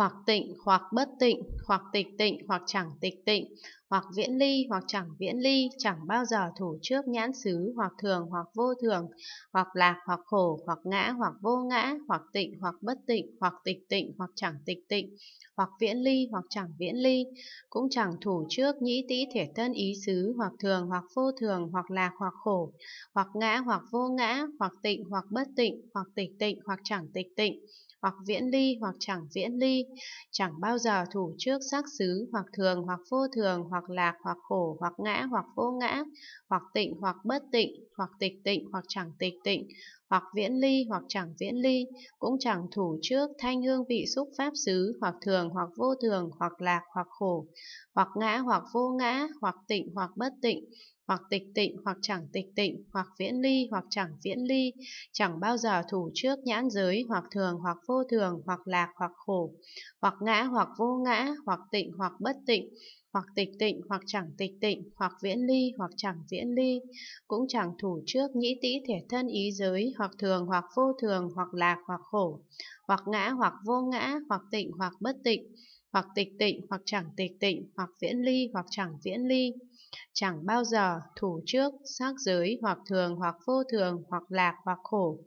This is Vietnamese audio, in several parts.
hoặc tịnh, hoặc bất tịnh, hoặc tịch tịnh, hoặc chẳng tịch tịnh, hoặc viễn ly hoặc chẳng viễn ly, chẳng bao giờ thủ trước nhãn xứ hoặc thường hoặc vô thường, hoặc lạc hoặc khổ hoặc ngã hoặc vô ngã, hoặc tịnh hoặc bất tịnh, hoặc tịch tịnh hoặc chẳng tịch tịnh, hoặc viễn ly hoặc chẳng viễn ly, cũng chẳng thủ trước nhĩ tĩ thể thân ý xứ hoặc thường hoặc vô thường, hoặc lạc hoặc khổ, hoặc ngã hoặc vô ngã, hoặc tịnh hoặc bất tịnh, hoặc tịch tịnh hoặc chẳng tịch tịnh hoặc viễn ly hoặc chẳng viễn ly, chẳng bao giờ thủ trước sắc xứ hoặc thường hoặc vô thường hoặc hoặc lạc, hoặc khổ, hoặc ngã, hoặc vô ngã, hoặc tịnh, hoặc bất tịnh, hoặc tịch tịnh, hoặc chẳng tịch tịnh, hoặc viễn ly hoặc chẳng viễn ly, cũng chẳng thủ trước thanh hương vị xúc pháp xứ, hoặc thường hoặc vô thường, hoặc lạc hoặc khổ, hoặc ngã hoặc vô ngã, hoặc tịnh hoặc bất tịnh, hoặc tịch tịnh hoặc chẳng tịch tịnh, hoặc viễn ly hoặc chẳng viễn ly, chẳng bao giờ thủ trước nhãn giới hoặc thường hoặc vô thường, hoặc lạc hoặc khổ, hoặc ngã hoặc vô ngã, hoặc tịnh hoặc bất tịnh, hoặc tịch tịnh hoặc chẳng tịch tịnh, hoặc viễn ly hoặc chẳng viễn ly, cũng chẳng thủ trước nhĩ tĩ thể thân ý giới hoặc thường hoặc vô thường hoặc lạc hoặc khổ hoặc ngã hoặc vô ngã hoặc tịnh hoặc bất tịnh hoặc tịch tịnh hoặc chẳng tịch tịnh hoặc viễn ly hoặc chẳng viễn ly chẳng bao giờ thủ trước xác giới hoặc thường hoặc vô thường hoặc lạc hoặc khổ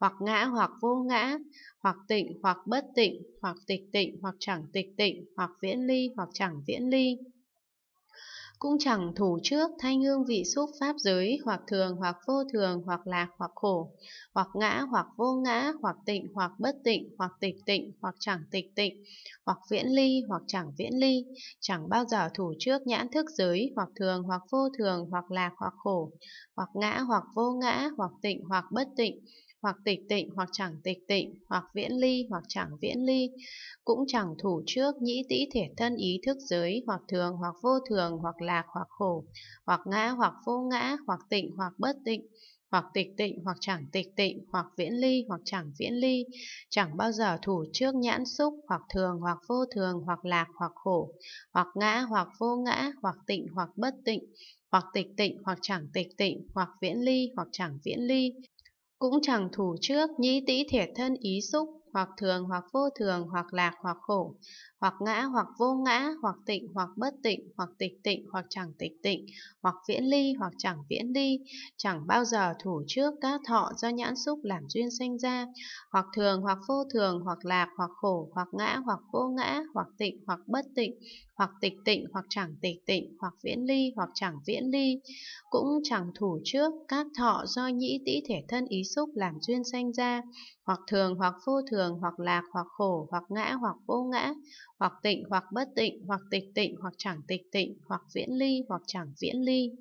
hoặc ngã hoặc vô ngã hoặc tịnh hoặc bất tịnh hoặc tịch tịnh hoặc chẳng tịch tịnh hoặc viễn ly hoặc chẳng viễn ly cũng chẳng thủ trước thay ngương vị xúc pháp giới hoặc thường hoặc vô thường hoặc lạc hoặc khổ hoặc ngã hoặc vô ngã hoặc tịnh hoặc bất tịnh hoặc tịch tịnh hoặc chẳng tịch tịnh hoặc viễn ly hoặc chẳng viễn ly chẳng bao giờ thủ trước nhãn thức giới hoặc thường hoặc vô thường hoặc lạc hoặc khổ hoặc ngã hoặc vô ngã hoặc tịnh hoặc bất tịnh hoặc tịch tịnh hoặc chẳng tịch tịnh hoặc viễn ly hoặc chẳng viễn ly cũng chẳng thủ trước nhĩ tĩ thể thân ý thức giới hoặc thường hoặc vô thường hoặc lạc lạc hoặc khổ, hoặc ngã hoặc vô ngã, hoặc tịnh hoặc bất tịnh, hoặc tịch tịnh hoặc chẳng tịch tịnh, hoặc viễn ly hoặc chẳng viễn ly, chẳng bao giờ thủ trước nhãn xúc, hoặc thường hoặc vô thường, hoặc lạc hoặc khổ, hoặc ngã hoặc vô ngã, hoặc tịnh hoặc bất tịnh, hoặc tịch tịnh hoặc chẳng tịch tịnh, hoặc viễn ly hoặc chẳng viễn ly, cũng chẳng thủ trước nhĩ tĩ thiệt thân ý xúc hoặc thường hoặc vô thường hoặc lạc hoặc khổ hoặc ngã hoặc vô ngã hoặc tịnh hoặc bất tịnh hoặc tịch tịnh hoặc chẳng tịch tịnh hoặc viễn ly hoặc chẳng viễn ly chẳng bao giờ thủ trước các thọ do nhãn xúc làm duyên sanh ra hoặc thường hoặc vô thường hoặc lạc hoặc khổ hoặc ngã hoặc vô ngã hoặc tịnh hoặc bất tịnh hoặc tịch tịnh hoặc chẳng tịch tịnh hoặc viễn ly hoặc chẳng viễn ly cũng chẳng thủ trước các thọ do nhĩ tĩ thể thân ý xúc làm duyên sanh ra hoặc thường hoặc vô thường thường, hoặc lạc, hoặc khổ, hoặc ngã, hoặc vô ngã, hoặc tịnh, hoặc bất tịnh, hoặc tịch tịnh, hoặc chẳng tịch tịnh, hoặc diễn ly, hoặc chẳng diễn ly.